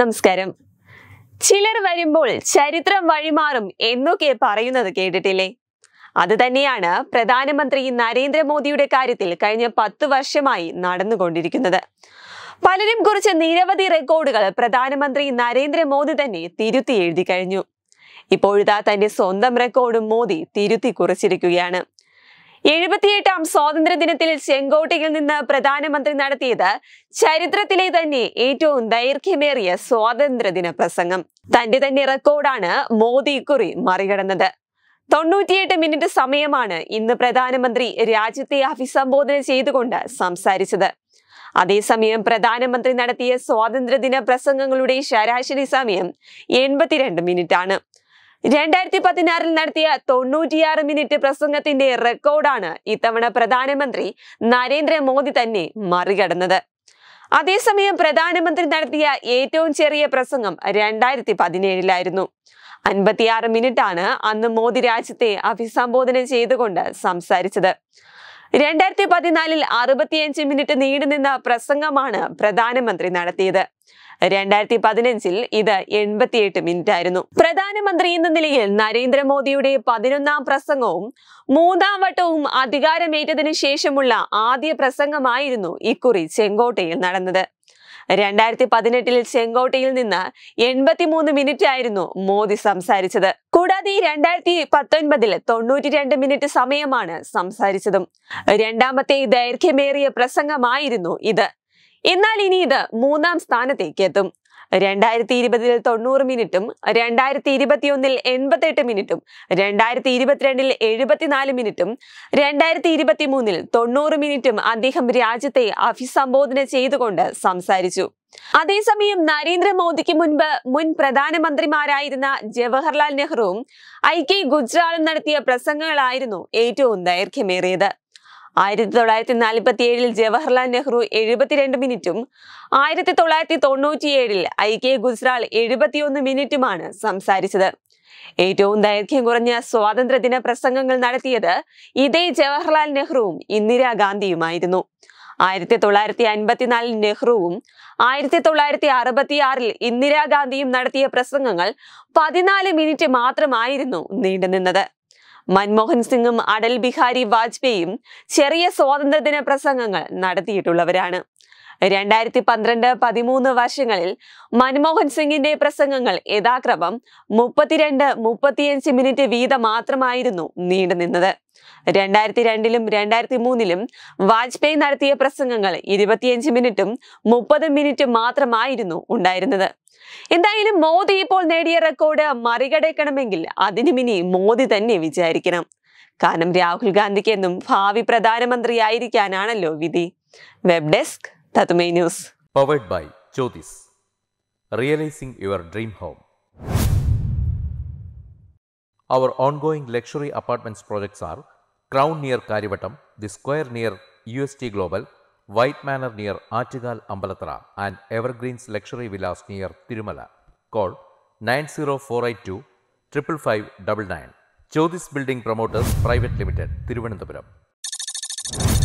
നമസ്കാരം ചിലർ വരുമ്പോൾ ചരിത്രം വഴിമാറും എന്നൊക്കെ പറയുന്നത് കേട്ടിട്ടില്ലേ അത് തന്നെയാണ് പ്രധാനമന്ത്രി നരേന്ദ്രമോദിയുടെ കാര്യത്തിൽ കഴിഞ്ഞ പത്ത് വർഷമായി നടന്നുകൊണ്ടിരിക്കുന്നത് പലരും കുറിച്ച് നിരവധി റെക്കോർഡുകൾ പ്രധാനമന്ത്രി നരേന്ദ്രമോദി തന്നെ തിരുത്തി എഴുതി കഴിഞ്ഞു ഇപ്പോഴത്തെ തന്റെ സ്വന്തം റെക്കോർഡും മോദി തിരുത്തി കുറിച്ചിരിക്കുകയാണ് എഴുപത്തിയെട്ടാം സ്വാതന്ത്ര്യ ദിനത്തിൽ ചെങ്കോട്ടയിൽ നിന്ന് പ്രധാനമന്ത്രി നടത്തിയത് ചരിത്രത്തിലെ തന്നെ ഏറ്റവും ദൈർഘ്യമേറിയ സ്വാതന്ത്ര്യ ദിന പ്രസംഗം തന്റെ തന്നെ റെക്കോർഡാണ് മോദി കുറി മറികടന്നത് തൊണ്ണൂറ്റിയെട്ട് മിനിറ്റ് സമയമാണ് ഇന്ന് പ്രധാനമന്ത്രി രാജ്യത്തെ അഭിസംബോധന ചെയ്തുകൊണ്ട് സംസാരിച്ചത് അതേസമയം പ്രധാനമന്ത്രി നടത്തിയ സ്വാതന്ത്ര്യദിന പ്രസംഗങ്ങളുടെ ശരാശരി സമയം എൺപത്തിരണ്ട് മിനിറ്റാണ് രണ്ടായിരത്തി പതിനാറിൽ നടത്തിയ തൊണ്ണൂറ്റിയാറ് മിനിറ്റ് പ്രസംഗത്തിന്റെ റെക്കോർഡാണ് ഇത്തവണ പ്രധാനമന്ത്രി നരേന്ദ്രമോദി തന്നെ മറികടന്നത് അതേസമയം പ്രധാനമന്ത്രി നടത്തിയ ഏറ്റവും ചെറിയ പ്രസംഗം രണ്ടായിരത്തി പതിനേഴിലായിരുന്നു അൻപത്തിയാറ് മിനിറ്റാണ് അന്ന് മോദി രാജ്യത്തെ അഭിസംബോധന ചെയ്തുകൊണ്ട് സംസാരിച്ചത് രണ്ടായിരത്തി പതിനാലിൽ അറുപത്തിയഞ്ച് മിനിറ്റ് നീണ്ടുനിന്ന പ്രസംഗമാണ് പ്രധാനമന്ത്രി നടത്തിയത് രണ്ടായിരത്തി പതിനഞ്ചിൽ ഇത് എൺപത്തിയെട്ട് മിനിറ്റ് ആയിരുന്നു പ്രധാനമന്ത്രി എന്ന നിലയിൽ നരേന്ദ്രമോദിയുടെ പതിനൊന്നാം പ്രസംഗവും മൂന്നാം വട്ടവും അധികാരമേറ്റതിനു ശേഷമുള്ള ആദ്യ പ്രസംഗമായിരുന്നു ഇക്കുറി ചെങ്കോട്ടയിൽ നടന്നത് രണ്ടായിരത്തി പതിനെട്ടിൽ ചെങ്കോട്ടയിൽ നിന്ന് എൺപത്തിമൂന്ന് മിനിറ്റ് ആയിരുന്നു മോദി സംസാരിച്ചത് കൂടാതെ രണ്ടായിരത്തി പത്തൊൻപതിൽ തൊണ്ണൂറ്റി രണ്ട് മിനിറ്റ് സമയമാണ് സംസാരിച്ചതും രണ്ടാമത്തെ ദൈർഘ്യമേറിയ പ്രസംഗമായിരുന്നു ഇത് എന്നാൽ ഇനി ഇത് മൂന്നാം സ്ഥാനത്തേക്ക് എത്തും രണ്ടായിരത്തി ഇരുപതിൽ തൊണ്ണൂറ് മിനിറ്റും രണ്ടായിരത്തി ഇരുപത്തിയൊന്നിൽ എൺപത്തെട്ട് മിനിറ്റും രണ്ടായിരത്തി ഇരുപത്തിരണ്ടിൽ എഴുപത്തിനാല് മിനിറ്റും രണ്ടായിരത്തി ഇരുപത്തി മൂന്നിൽ തൊണ്ണൂറ് മിനിറ്റും അദ്ദേഹം രാജ്യത്തെ അഭിസംബോധന ചെയ്തുകൊണ്ട് സംസാരിച്ചു അതേസമയം നരേന്ദ്രമോദിക്ക് മുൻപ് മുൻ പ്രധാനമന്ത്രിമാരായിരുന്ന ജവഹർലാൽ നെഹ്റുവും ഐ കെ ഗുജ്റാളും നടത്തിയ പ്രസംഗങ്ങളായിരുന്നു ഏറ്റവും ദൈർഘ്യമേറിയത് ആയിരത്തി തൊള്ളായിരത്തി നാൽപ്പത്തി ഏഴിൽ ജവഹർലാൽ നെഹ്റു എഴുപത്തിരണ്ട് മിനിറ്റും ആയിരത്തി തൊള്ളായിരത്തി തൊണ്ണൂറ്റിയേഴിൽ ഐ കെ ഗുസ്രാൾ എഴുപത്തിയൊന്ന് മിനിറ്റുമാണ് സംസാരിച്ചത് ഏറ്റവും ദൈർഘ്യം കുറഞ്ഞ സ്വാതന്ത്ര്യദിന പ്രസംഗങ്ങൾ നടത്തിയത് ഇതേ ജവഹർലാൽ നെഹ്റുവും ഇന്ദിരാഗാന്ധിയുമായിരുന്നു ആയിരത്തി തൊള്ളായിരത്തി അൻപത്തിനാലിൽ നെഹ്റുവും ആയിരത്തി തൊള്ളായിരത്തി അറുപത്തിയാറിൽ ഇന്ദിരാഗാന്ധിയും നടത്തിയ പ്രസംഗങ്ങൾ പതിനാല് മിനിറ്റ് മാത്രമായിരുന്നു നീണ്ടുനിന്നത് മൻമോഹൻ സിംഗും അടൽ ബിഹാരി വാജ്പേയിയും ചെറിയ സ്വാതന്ത്ര്യദിന പ്രസംഗങ്ങൾ നടത്തിയിട്ടുള്ളവരാണ് രണ്ടായിരത്തി പന്ത്രണ്ട് പതിമൂന്ന് വർഷങ്ങളിൽ മൻമോഹൻ സിംഗിന്റെ പ്രസംഗങ്ങൾ യഥാക്രമം മുപ്പത്തിരണ്ട് മുപ്പത്തിയഞ്ച് മിനിറ്റ് വീതം മാത്രമായിരുന്നു നീണ്ടുനിന്നത് രണ്ടായിരത്തി രണ്ടിലും രണ്ടായിരത്തി മൂന്നിലും വാജ്പേയി നടത്തിയ പ്രസംഗങ്ങൾ ഇരുപത്തിയഞ്ച് മിനിറ്റും മുപ്പത് മിനിറ്റും മാത്രമായിരുന്നു ഉണ്ടായിരുന്നത് എന്തായാലും മോദി ഇപ്പോൾ നേടിയ റെക്കോർഡ് മറികടക്കണമെങ്കിൽ അതിനു ഇനി മോദി തന്നെ വിചാരിക്കണം കാരണം രാഹുൽ ഗാന്ധിക്കെന്നും ഭാവി പ്രധാനമന്ത്രിയായിരിക്കാനാണല്ലോ വിധി web desk That's the main news. Powered by Jyotis, realizing your dream home. Our ongoing luxury apartments projects are Crown near Karivatam, The Square near UST Global, White Manor near Artigal Ambalatra, and Evergreen's luxury villas near Tirumala. Call 90482 55599. Jyotis Building Promoters Private Limited, Thiruvananthapuram.